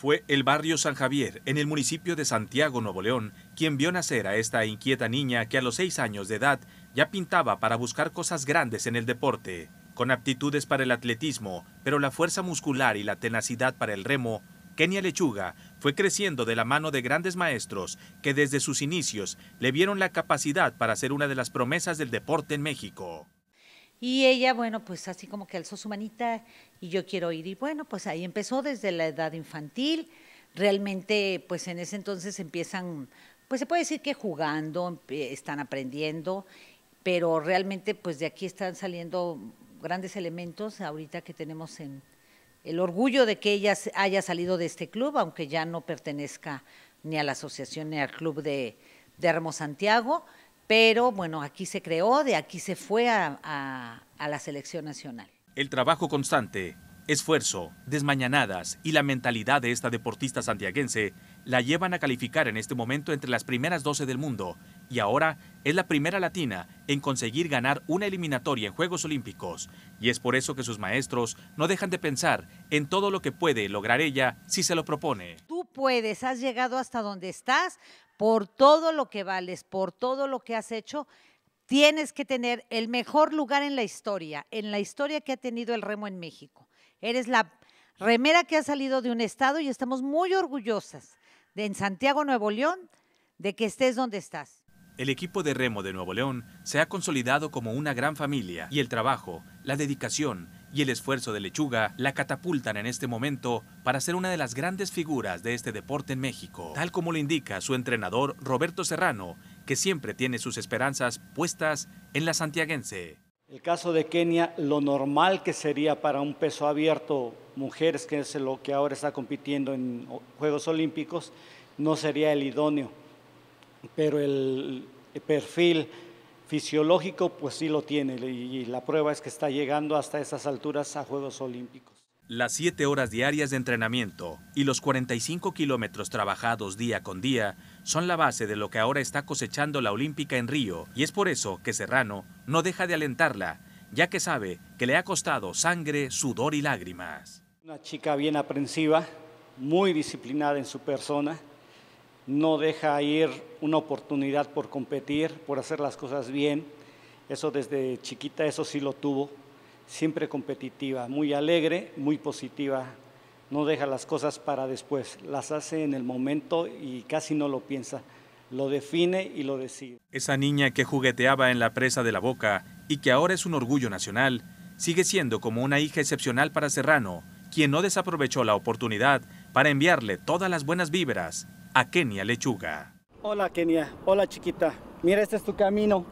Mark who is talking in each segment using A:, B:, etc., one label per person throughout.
A: Fue el barrio San Javier, en el municipio de Santiago, Nuevo León, quien vio nacer a esta inquieta niña que a los seis años de edad ya pintaba para buscar cosas grandes en el deporte. Con aptitudes para el atletismo, pero la fuerza muscular y la tenacidad para el remo, Kenia Lechuga fue creciendo de la mano de grandes maestros que desde sus inicios le vieron la capacidad para ser una de las promesas del deporte en México.
B: Y ella, bueno, pues así como que alzó su manita y yo quiero ir. Y bueno, pues ahí empezó desde la edad infantil. Realmente, pues en ese entonces empiezan, pues se puede decir que jugando, eh, están aprendiendo, pero realmente pues de aquí están saliendo grandes elementos ahorita que tenemos en el orgullo de que ella haya salido de este club, aunque ya no pertenezca ni a la asociación ni al club de, Hermos Santiago pero bueno, aquí se creó, de aquí se fue a, la selección nacional.
A: El trabajo constante, esfuerzo, desmañanadas y la mentalidad de esta deportista santiaguense la llevan a calificar en este momento entre las primeras 12 del mundo y ahora es la primera latina en conseguir ganar una eliminatoria en Juegos Olímpicos. Y es por eso que sus maestros no dejan de pensar en todo lo que puede lograr ella si se lo propone.
B: Tú puedes, has llegado hasta donde estás, por todo lo que vales, por todo lo que has hecho, tienes que tener el mejor lugar en la historia, en la historia que ha tenido el remo en México. Eres la remera que ha salido de un estado y estamos muy orgullosas de en Santiago, Nuevo León, de que estés donde estás.
A: El equipo de remo de Nuevo León se ha consolidado como una gran familia y el trabajo, la dedicación, y el esfuerzo de Lechuga la catapultan en este momento para ser una de las grandes figuras de este deporte en México, tal como lo indica su entrenador Roberto Serrano, que siempre tiene sus esperanzas puestas en la santiaguense. El caso de
C: Kenia, lo normal que sería para un peso abierto, mujeres, que es lo que ahora está compitiendo en Juegos Olímpicos, no sería el idóneo, pero el perfil fisiológico, pues sí lo tiene y la prueba es que está llegando hasta esas alturas a Juegos Olímpicos.
A: Las siete horas diarias de entrenamiento y los 45 kilómetros trabajados día con día son la base de lo que ahora está cosechando la Olímpica en Río y es por eso que Serrano no deja de alentarla, ya que sabe que le ha costado sangre, sudor y lágrimas.
C: Una chica bien aprensiva, muy disciplinada en su persona, no deja ir una oportunidad por competir, por hacer las cosas bien. Eso desde chiquita, eso sí lo tuvo. Siempre competitiva, muy alegre, muy positiva. No deja las cosas para después, las hace en el momento y casi no lo piensa. Lo define y lo decide.
A: Esa niña que jugueteaba en la presa de la boca y que ahora es un orgullo nacional, sigue siendo como una hija excepcional para Serrano, quien no desaprovechó la oportunidad para enviarle todas las buenas víveras. Kenia Lechuga.
C: Hola Kenia, hola chiquita. Mira, este es tu camino.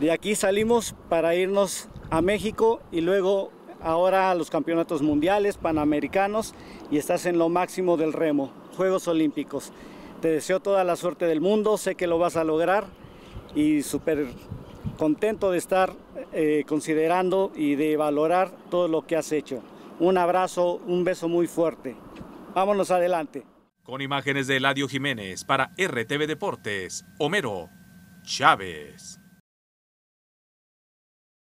C: De aquí salimos para irnos a México y luego ahora a los campeonatos mundiales, panamericanos y estás en lo máximo del remo, Juegos Olímpicos. Te deseo toda la suerte del mundo, sé que lo vas a lograr y súper contento de estar eh, considerando y de valorar todo lo que has hecho. Un abrazo, un beso muy fuerte.
A: Vámonos adelante. Con imágenes de Eladio Jiménez para RTV Deportes, Homero Chávez.